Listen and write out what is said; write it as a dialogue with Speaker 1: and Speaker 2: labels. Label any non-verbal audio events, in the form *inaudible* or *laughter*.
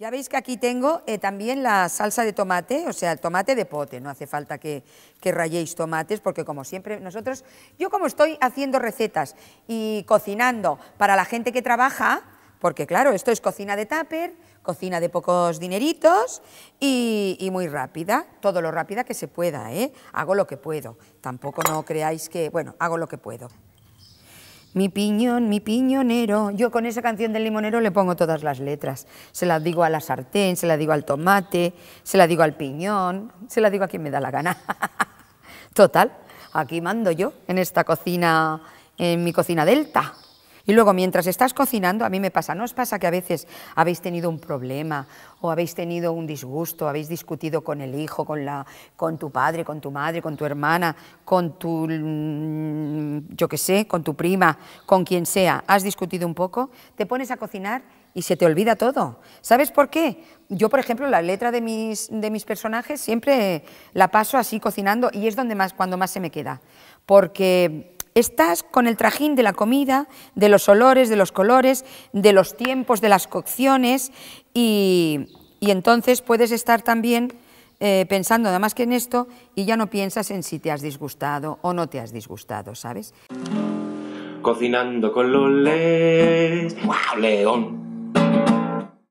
Speaker 1: Ya veis que aquí tengo eh, también la salsa de tomate, o sea, el tomate de pote, no hace falta que, rayéis tomates, porque como siempre nosotros, yo como estoy haciendo recetas y cocinando para la gente que trabaja, porque claro, esto es cocina de tupper, cocina de pocos dineritos y, y, muy rápida, todo lo rápida que se pueda, ¿eh? hago lo que puedo, tampoco no creáis que, bueno, hago lo que puedo. Mi piñón, mi piñonero. Yo con esa canción del limonero le pongo todas las letras. Se la digo a la sartén, se la digo al tomate, se la digo al piñón, se la digo a quien me da la gana. *laughs* Total, aquí mando yo en esta cocina, en mi cocina delta. Y luego, mientras estás cocinando, a mí me pasa, ¿no os pasa que a veces habéis tenido un problema o habéis tenido un disgusto, habéis discutido con el hijo, con, la, con tu padre, con tu madre, con tu hermana, con tu, mm, yo qué sé, con tu prima, con quien sea, has discutido un poco, te pones a cocinar y se te olvida todo. ¿Sabes por qué? Yo, por ejemplo, la letra de mis, de mis personajes siempre la paso así cocinando y es donde más, cuando más se me queda. Porque Estás con el trajín de la comida, de los olores, de los colores, de los tiempos, de las cocciones y, entonces puedes estar también eh, pensando nada más que en esto y ya no piensas en si te has disgustado o no te has disgustado, ¿sabes? Cocinando con los León!